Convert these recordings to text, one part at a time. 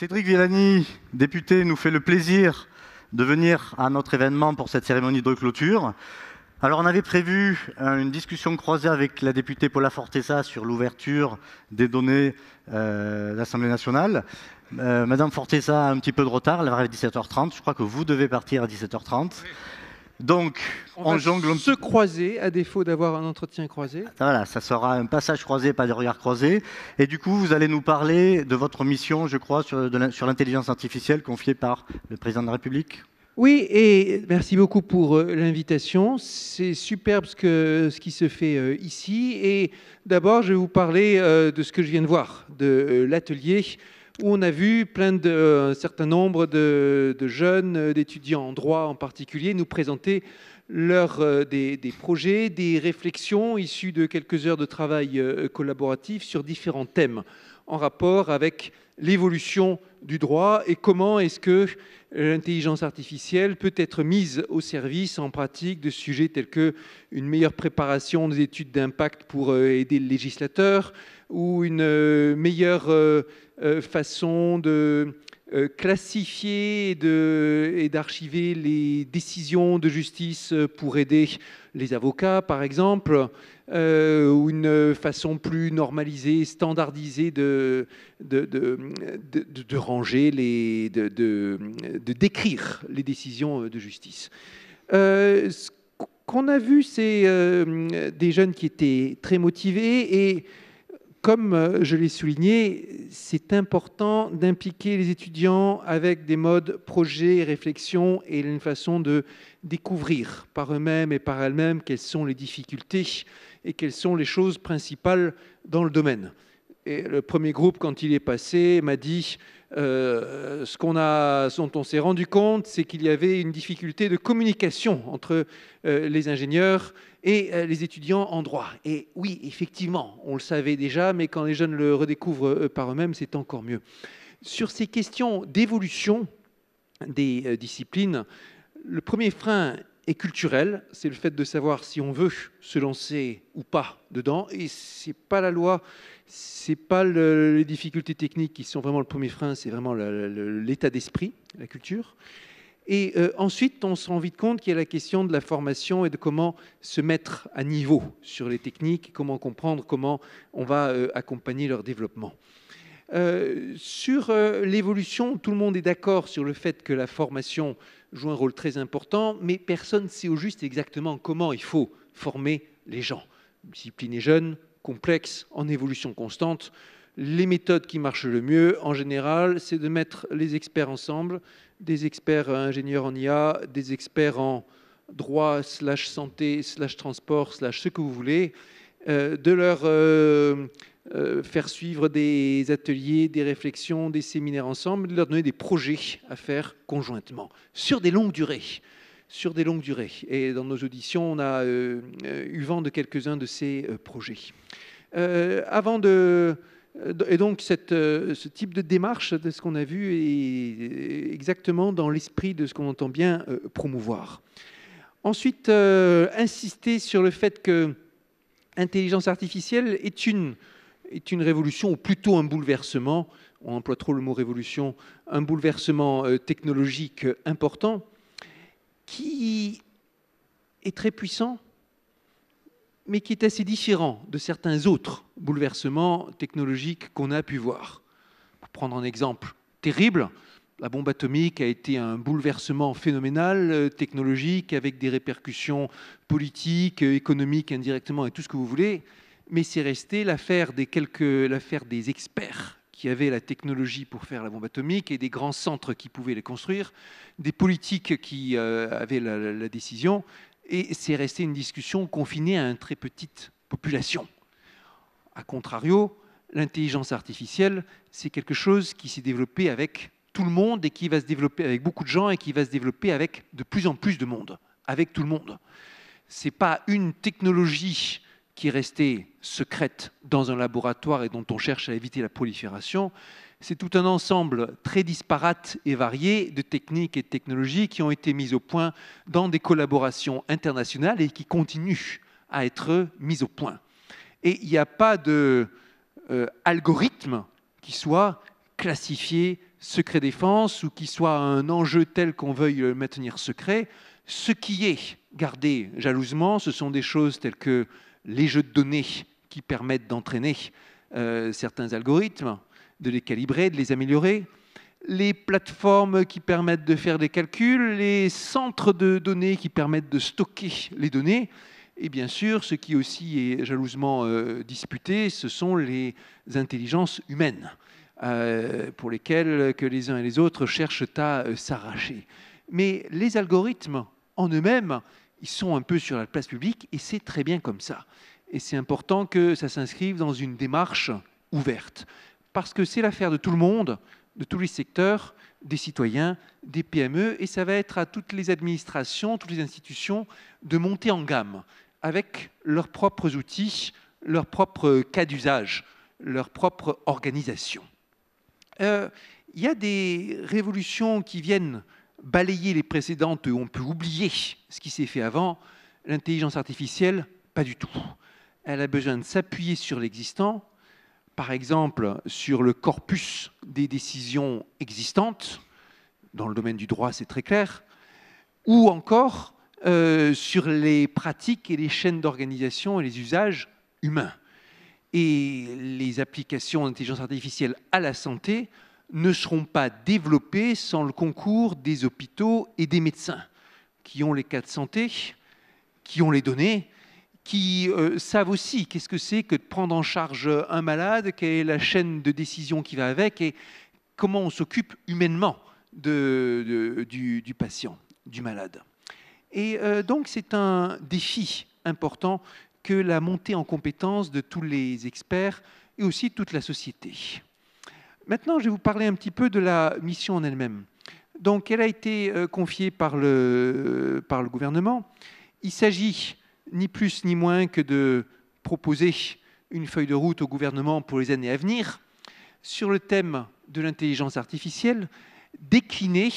Cédric Villani, député, nous fait le plaisir de venir à notre événement pour cette cérémonie de clôture. Alors on avait prévu euh, une discussion croisée avec la députée Paula Fortessa sur l'ouverture des données euh, de l'Assemblée nationale. Euh, Madame Fortessa a un petit peu de retard, elle arrive à 17h30, je crois que vous devez partir à 17h30. Donc, on, on Se croiser, à défaut d'avoir un entretien croisé. Voilà, ça sera un passage croisé, pas de regard croisés. Et du coup, vous allez nous parler de votre mission, je crois, sur, l'intelligence artificielle confiée par le président de la République. Oui, et merci beaucoup pour euh, l'invitation. C'est superbe ce, ce, qui se fait euh, ici. Et d'abord, je vais vous parler euh, de ce que je viens de voir, de l'atelier où on a vu un certain nombre de, jeunes, euh, d'étudiants en droit en particulier, nous présenter leur, euh, des, projets, des réflexions issues de quelques heures de travail euh, collaboratif sur différents thèmes en rapport avec l'évolution du droit et comment est-ce que euh, l'intelligence artificielle peut être mise au service en pratique de sujets tels que une meilleure préparation des études d'impact pour euh, aider le législateur ou une euh, meilleure façon de classifier et d'archiver les décisions de justice pour aider les avocats, par exemple, euh, ou une façon plus normalisée, standardisée de, de, de, de, ranger, les, de, décrire les décisions de justice. Euh, ce qu'on a vu, c'est euh, des jeunes qui étaient très motivés et comme je l'ai souligné, c'est important d'impliquer les étudiants avec des modes projets, réflexion et une façon de découvrir par eux-mêmes et par elles-mêmes quelles sont les difficultés et quelles sont les choses principales dans le domaine. Et le premier groupe, quand il est passé, m'a dit euh, ce qu'on a, dont on s'est rendu compte, c'est qu'il y avait une difficulté de communication entre euh, les ingénieurs et euh, les étudiants en droit. Et oui, effectivement, on le savait déjà, mais quand les jeunes le redécouvrent par eux-mêmes, c'est encore mieux. Sur ces questions d'évolution des disciplines, le premier frein et culturel, c'est le fait de savoir si on veut se lancer ou pas dedans. Et ce n'est pas la loi, ce n'est pas les difficultés techniques qui sont vraiment le premier frein, c'est vraiment l'état d'esprit, la culture. Et euh, ensuite, on se rend vite compte qu'il y a la question de la formation et de comment se mettre à niveau sur les techniques, comment comprendre, comment on va euh, accompagner leur développement. Euh, sur euh, l'évolution, tout le monde est d'accord sur le fait que la formation joue un rôle très important, mais personne ne sait au juste exactement comment il faut former les gens. Une discipline est jeune, complexe, en évolution constante. Les méthodes qui marchent le mieux, en général, c'est de mettre les experts ensemble, des experts euh, ingénieurs en IA, des experts en droit, slash santé, slash transport, slash ce que vous voulez, de leur euh, faire suivre des ateliers, des réflexions, des séminaires ensemble, leur donner des projets à faire conjointement, sur des longues durées. Sur des longues durées. Et dans nos auditions, on a euh, euh, eu vent de quelques-uns de ces projets. avant de, et donc ce type de démarche de ce qu'on a vu est exactement dans l'esprit de ce qu'on entend bien promouvoir. Ensuite, insister sur le fait que l'intelligence artificielle est une est une révolution, ou plutôt un bouleversement, on emploie trop le mot révolution, un bouleversement euh, technologique euh, important qui est très puissant, mais qui est assez différent de certains autres bouleversements technologiques qu'on a pu voir. Pour prendre un exemple terrible, la bombe atomique a été un bouleversement phénoménal, euh, technologique, avec des répercussions politiques, économiques indirectement et tout ce que vous voulez mais c'est resté l'affaire des, quelques, l'affaire des experts qui avaient la technologie pour faire la bombe atomique et des grands centres qui pouvaient les construire, des politiques qui euh, avaient la, décision, et c'est resté une discussion confinée à une très petite population. A contrario, l'intelligence artificielle, c'est quelque chose qui s'est développé avec tout le monde et qui va se développer avec beaucoup de gens et qui va se développer avec de plus en plus de monde, avec tout le monde. Ce n'est pas une technologie qui restait secrète dans un laboratoire et dont on cherche à éviter la prolifération, c'est tout un ensemble très disparate et varié de techniques et de technologies qui ont été mises au point dans des collaborations internationales et qui continuent à être mises au point. Et il n'y a pas d'algorithme euh, qui soit classifié secret défense ou qui soit un enjeu tel qu'on veuille le maintenir secret. Ce qui est gardé jalousement, ce sont des choses telles que les jeux de données qui permettent d'entraîner euh, certains algorithmes, de les calibrer, de les améliorer, les plateformes qui permettent de faire des calculs, les centres de données qui permettent de stocker les données, et bien sûr, ce qui aussi est jalousement euh, disputé, ce sont les intelligences humaines, euh, pour lesquelles que les uns et les autres cherchent à s'arracher. Mais les algorithmes en eux-mêmes ils sont un peu sur la place publique et c'est très bien comme ça. Et c'est important que ça s'inscrive dans une démarche ouverte, parce que c'est l'affaire de tout le monde, de tous les secteurs, des citoyens, des PME, et ça va être à toutes les administrations, toutes les institutions de monter en gamme avec leurs propres outils, leurs propres cas d'usage, leur propre organisation. Euh, il y a des révolutions qui viennent balayer les précédentes, on peut oublier ce qui s'est fait avant. L'intelligence artificielle, pas du tout. Elle a besoin de s'appuyer sur l'existant, par exemple sur le corpus des décisions existantes, dans le domaine du droit c'est très clair, ou encore euh, sur les pratiques et les chaînes d'organisation et les usages humains. Et les applications d'intelligence artificielle à la santé ne seront pas développés sans le concours des hôpitaux et des médecins qui ont les cas de santé, qui ont les données, qui euh, savent aussi qu'est-ce que c'est que de prendre en charge un malade, quelle est la chaîne de décision qui va avec et comment on s'occupe humainement du, patient, du malade. Et euh, donc c'est un défi important que la montée en compétence de tous les experts et aussi toute la société. Maintenant, je vais vous parler un petit peu de la mission en elle-même. Donc, elle a été euh, confiée par le, par le gouvernement. Il s'agit ni plus ni moins que de proposer une feuille de route au gouvernement pour les années à venir sur le thème de l'intelligence artificielle, déclinée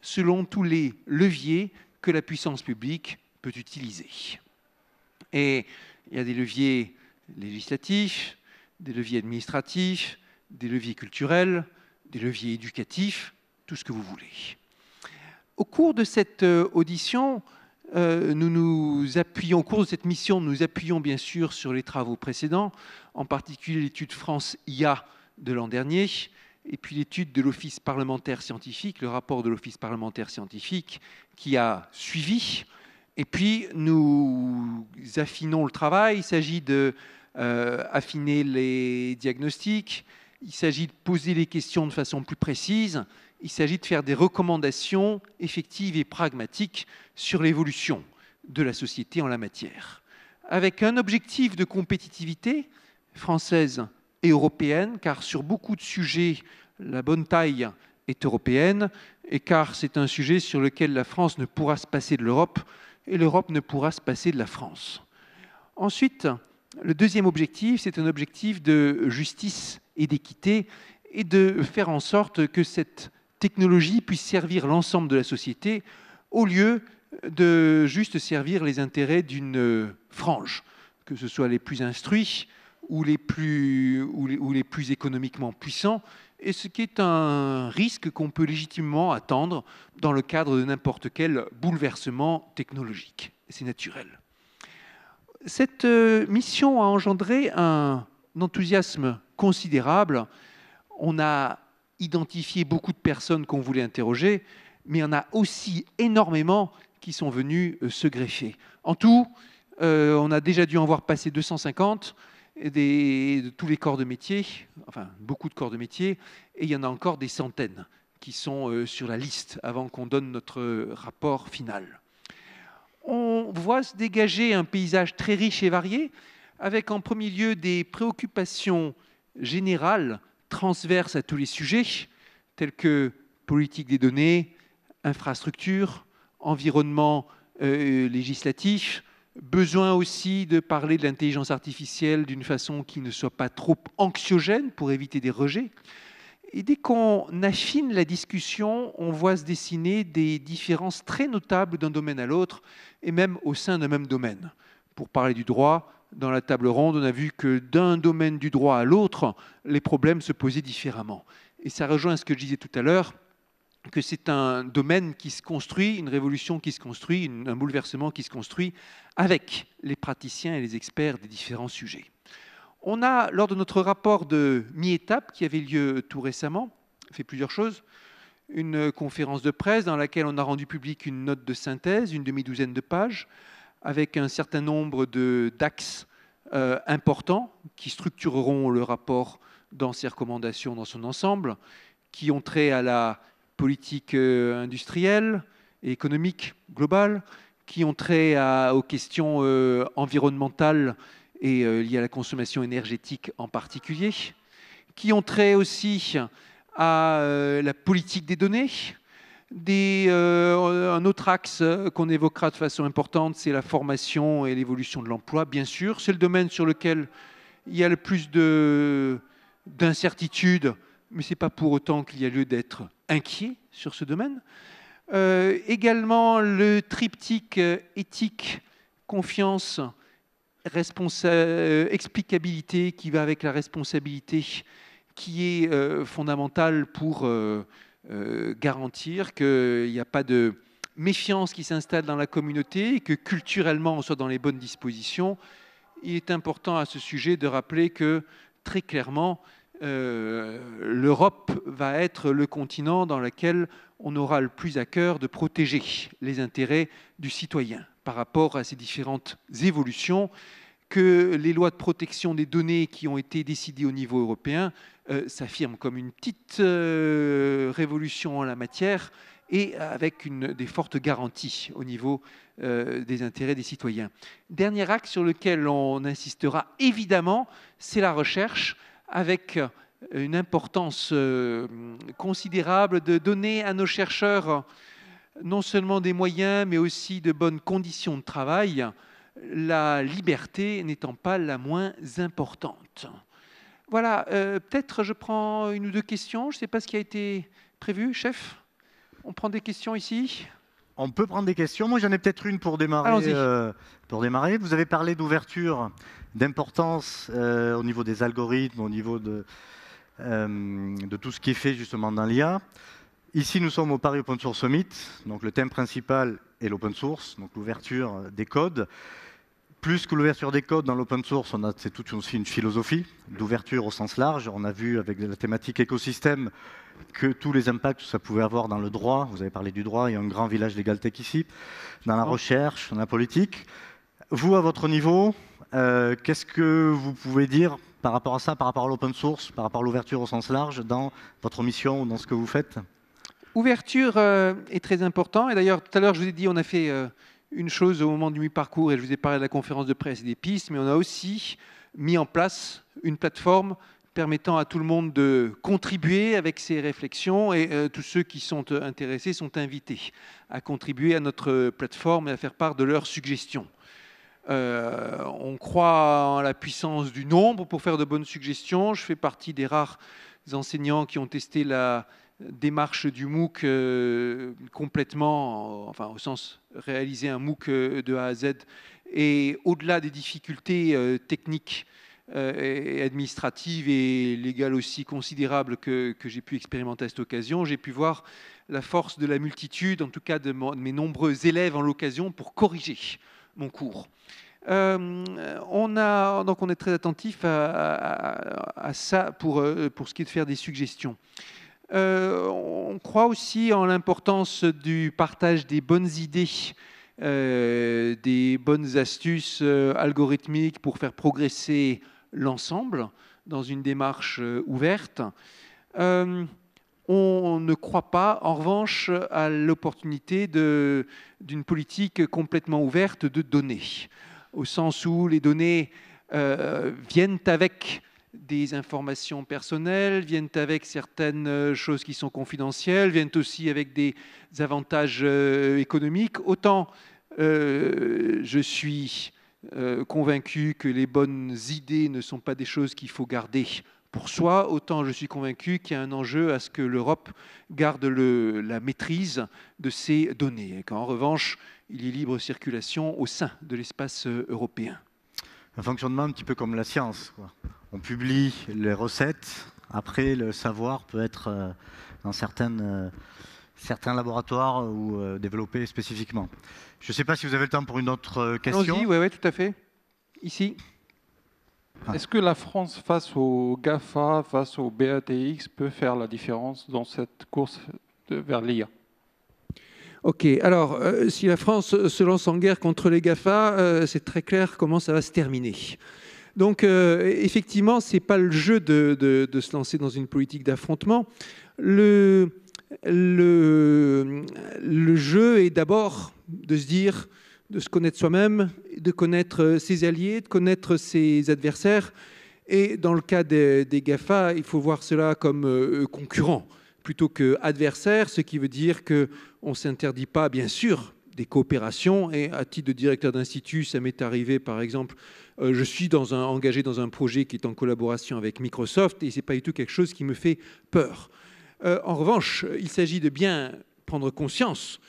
selon tous les leviers que la puissance publique peut utiliser. Et il y a des leviers législatifs, des leviers administratifs, des leviers culturels, des leviers éducatifs, tout ce que vous voulez. Au cours de cette euh, audition, euh, nous nous appuyons, au cours de cette mission, nous nous appuyons bien sûr sur les travaux précédents, en particulier l'étude France IA de l'an dernier, et puis l'étude de l'Office parlementaire scientifique, le rapport de l'Office parlementaire scientifique qui a suivi. Et puis nous affinons le travail, il s'agit de euh, affiner les diagnostics, il s'agit de poser les questions de façon plus précise, il s'agit de faire des recommandations effectives et pragmatiques sur l'évolution de la société en la matière, avec un objectif de compétitivité française et européenne, car sur beaucoup de sujets, la bonne taille est européenne, et car c'est un sujet sur lequel la France ne pourra se passer de l'Europe, et l'Europe ne pourra se passer de la France. Ensuite, le deuxième objectif, c'est un objectif de justice et d'équité, et de faire en sorte que cette technologie puisse servir l'ensemble de la société au lieu de juste servir les intérêts d'une frange, que ce soit les plus instruits ou les plus, ou plus économiquement puissants, et ce qui est un risque qu'on peut légitimement attendre dans le cadre de n'importe quel bouleversement technologique. C'est naturel. Cette euh, mission a engendré un enthousiasme considérable. On a identifié beaucoup de personnes qu'on voulait interroger, mais il y en a aussi énormément qui sont venus euh, se greffer. En tout, euh, on a déjà dû en voir passer 250 de tous les corps de métier, enfin beaucoup de corps de métier, et il y en a encore des centaines qui sont euh, sur la liste avant qu'on donne notre rapport final. On voit se dégager un paysage très riche et varié, avec en premier lieu des préoccupations générale, transverse à tous les sujets, tels que politique des données, infrastructure, environnement euh, législatif, besoin aussi de parler de l'intelligence artificielle d'une façon qui ne soit pas trop anxiogène pour éviter des rejets. Et dès qu'on affine la discussion, on voit se dessiner des différences très notables d'un domaine à l'autre, et même au sein d'un même domaine. Pour parler du droit, dans la table ronde, on a vu que d'un domaine du droit à l'autre, les problèmes se posaient différemment. Et ça rejoint ce que je disais tout à l'heure, que c'est un domaine qui se construit, une révolution qui se construit, un bouleversement qui se construit avec les praticiens et les experts des différents sujets. On a, lors de notre rapport de mi-étape qui avait lieu tout récemment, fait plusieurs choses, une conférence de presse dans laquelle on a rendu public une note de synthèse, une demi-douzaine de pages, avec un certain nombre d'axes euh, importants qui structureront le rapport dans ses recommandations dans son ensemble, qui ont trait à la politique euh, industrielle et économique globale, qui ont trait aux questions euh, environnementales et liées à la consommation énergétique en particulier, qui ont trait aussi à la politique des données, euh, un autre axe qu'on évoquera de façon importante, c'est la formation et l'évolution de l'emploi, bien sûr. C'est le domaine sur lequel il y a le plus d'incertitudes, mais ce n'est pas pour autant qu'il y a lieu d'être inquiet sur ce domaine. Euh, également, le triptyque euh, éthique, confiance, explicabilité qui va avec la responsabilité, qui est fondamental fondamentale pour euh, garantir qu'il n'y a pas de méfiance qui s'installe dans la communauté et que culturellement on soit dans les bonnes dispositions. Il est important à ce sujet de rappeler que très clairement, euh, l'Europe va être le continent dans lequel on aura le plus à cœur de protéger les intérêts du citoyen par rapport à ces différentes évolutions que les lois de protection des données qui ont été décidées au niveau européen euh, s'affirme comme une petite euh, révolution en la matière et avec des fortes garanties au niveau euh, des intérêts des citoyens. Dernier axe sur lequel on insistera évidemment, c'est la recherche avec une importance considérable de donner à nos chercheurs non seulement des moyens, mais aussi de bonnes conditions de travail, la liberté n'étant pas la moins importante. Voilà, euh, peut-être je prends une ou deux questions. Je ne sais pas ce qui a été prévu, chef. On prend des questions ici. On peut prendre des questions. Moi, j'en ai peut-être une pour démarrer. Euh, pour démarrer, vous avez parlé d'ouverture, d'importance euh, au niveau des algorithmes, au niveau de, de tout ce qui est fait justement dans l'IA. Ici, nous sommes au Paris Open Source Summit. Donc, le thème principal est l'open source, donc l'ouverture des codes. Plus que l'ouverture des codes dans l'open source, c'est tout aussi une philosophie d'ouverture au sens large. On a vu avec la thématique écosystème que tous les impacts que ça pouvait avoir dans le droit, vous avez parlé du droit, il y a un grand village légal tech ici, dans la oh. recherche, dans la politique. Vous, à votre niveau, euh, qu'est-ce que vous pouvez dire par rapport à ça, par rapport à l'open source, par rapport à l'ouverture au sens large, dans votre mission ou dans ce que vous faites Ouverture euh, est très important. Et d'ailleurs, tout à l'heure, je vous ai dit, on a fait euh, une chose au moment du mi-parcours, et je vous ai parlé de la conférence de presse et des pistes, mais on a aussi mis en place une plateforme permettant à tout le monde de contribuer avec ses réflexions et euh, tous ceux qui sont euh, intéressés sont invités à contribuer à notre plateforme et à faire part de leurs suggestions. Euh, on croit en la puissance du nombre pour faire de bonnes suggestions. Je fais partie des rares enseignants qui ont testé la démarche du MOOC euh, complètement, enfin au sens réaliser un MOOC euh, de A à Z, et au-delà des difficultés euh, techniques et administratives et légales aussi considérables que, j'ai pu expérimenter à cette occasion, j'ai pu voir la force de la multitude, en tout cas de, mes nombreux élèves en l'occasion, pour corriger mon cours. on, a, donc on est très attentif à, à ça pour, pour, ce qui est de faire des suggestions. Euh, on croit aussi en l'importance du partage des bonnes idées, euh, des bonnes astuces euh, algorithmiques pour faire progresser l'ensemble dans une démarche ouverte. on ne croit pas, en revanche, à l'opportunité d'une politique complètement ouverte de données, au sens où les données viennent avec des informations personnelles, viennent avec certaines euh, choses qui sont confidentielles, viennent aussi avec des avantages euh, économiques. Autant euh, je suis convaincu que les bonnes idées ne sont pas des choses qu'il faut garder pour soi, autant je suis convaincu qu'il y a un enjeu à ce que l'Europe garde la maîtrise de ses données, et qu'en revanche, il y ait libre circulation au sein de l'espace européen un fonctionnement un petit peu comme la science. On publie les recettes, après le savoir peut être euh, dans euh, certains laboratoires ou euh, développé spécifiquement. Je ne sais pas si vous avez le temps pour une autre question. Oui, oui, tout à fait. Ici. Ah. Est-ce que la France, face au GAFA, face au BATX, peut faire la différence dans cette course vers l'IA Ok, alors euh, si la France se lance en guerre contre les GAFA, euh, c'est très clair comment ça va se terminer. Donc euh, effectivement, ce n'est pas le jeu de, se lancer dans une politique d'affrontement. Le, jeu est d'abord de se dire, de se connaître soi-même, de connaître ses alliés, de connaître ses adversaires. Et dans le cas des, GAFA, il faut voir cela comme concurrent. concurrents plutôt que adversaire, ce qui veut dire que on s'interdit pas, bien sûr, des coopérations. Et à titre de directeur d'institut, ça m'est arrivé, par exemple, euh, je suis dans un, engagé dans un projet qui est en collaboration avec Microsoft et c'est pas du tout quelque chose qui me fait peur. Euh, en revanche, il s'agit de bien prendre conscience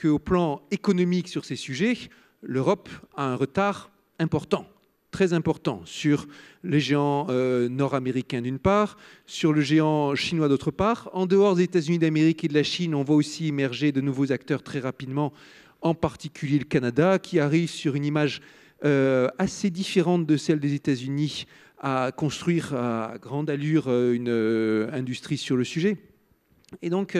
qu'au plan économique sur ces sujets, l'Europe a un retard important très important sur les géants euh, nord-américains d'une part, sur le géant chinois d'autre part. En dehors des États-Unis d'Amérique et de la Chine, on voit aussi émerger de nouveaux acteurs très rapidement, en particulier le Canada, qui arrive sur une image euh, assez différente de celle des États-Unis à construire à grande allure euh, une industrie sur le sujet. Et donc,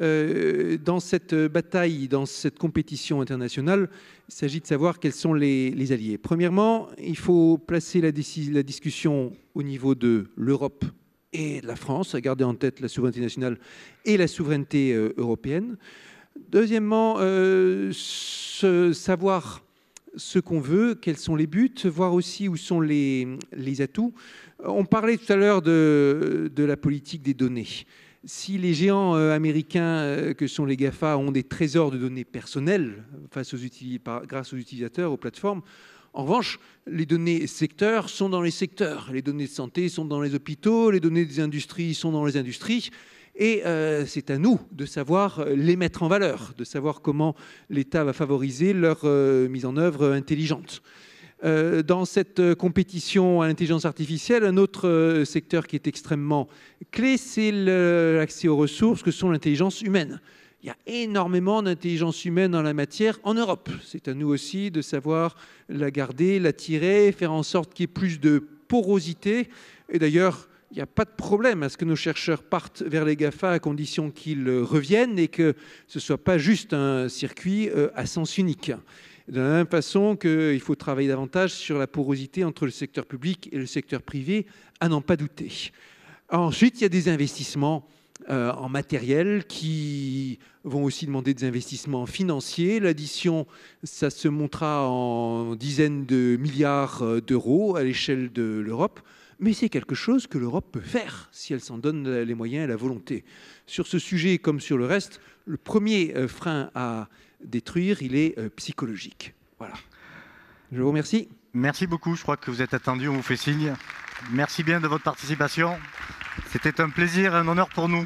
euh, dans cette bataille, dans cette compétition internationale, il s'agit de savoir quels sont les, alliés. Premièrement, il faut placer la, discussion au niveau de l'Europe et de la France, à garder en tête la souveraineté nationale et la souveraineté euh, européenne. Deuxièmement, euh, savoir ce qu'on veut, quels sont les buts, voir aussi où sont les, atouts. On parlait tout à l'heure de, la politique des données si les géants euh, américains euh, que sont les GAFA ont des trésors de données personnelles euh, grâce aux utilisateurs, aux plateformes, en revanche, les données secteurs sont dans les secteurs. Les données de santé sont dans les hôpitaux, les données des industries sont dans les industries. Et c'est à nous de savoir les mettre en valeur, de savoir comment l'État va favoriser leur mise en œuvre intelligente. Euh, dans cette euh, compétition à l'intelligence artificielle, un autre euh, secteur qui est extrêmement clé, c'est l'accès aux ressources que sont l'intelligence humaine. Il y a énormément d'intelligence humaine en la matière en Europe. C'est à nous aussi de savoir la garder, l'attirer, faire en sorte qu'il y ait plus de porosité. Et d'ailleurs, il n'y a pas de problème à ce que nos chercheurs partent vers les GAFA à condition qu'ils reviennent et que ce ne soit pas juste un circuit à sens unique. De la même façon qu'il faut travailler davantage sur la porosité entre le secteur public et le secteur privé, à n'en pas douter. Ensuite, il y a des investissements euh, en matériel qui vont aussi demander des investissements financiers. L'addition, ça se montrera en dizaines de milliards euh, d'euros à l'échelle de l'Europe. Mais c'est quelque chose que l'Europe peut faire si elle s'en donne les moyens et la volonté. Sur ce sujet comme sur le reste, le premier euh, frein à détruire, il est euh, psychologique. Voilà. Je vous remercie. Merci beaucoup. Je crois que vous êtes attendu. On vous fait signe. Merci bien de votre participation. C'était un plaisir, un honneur pour nous.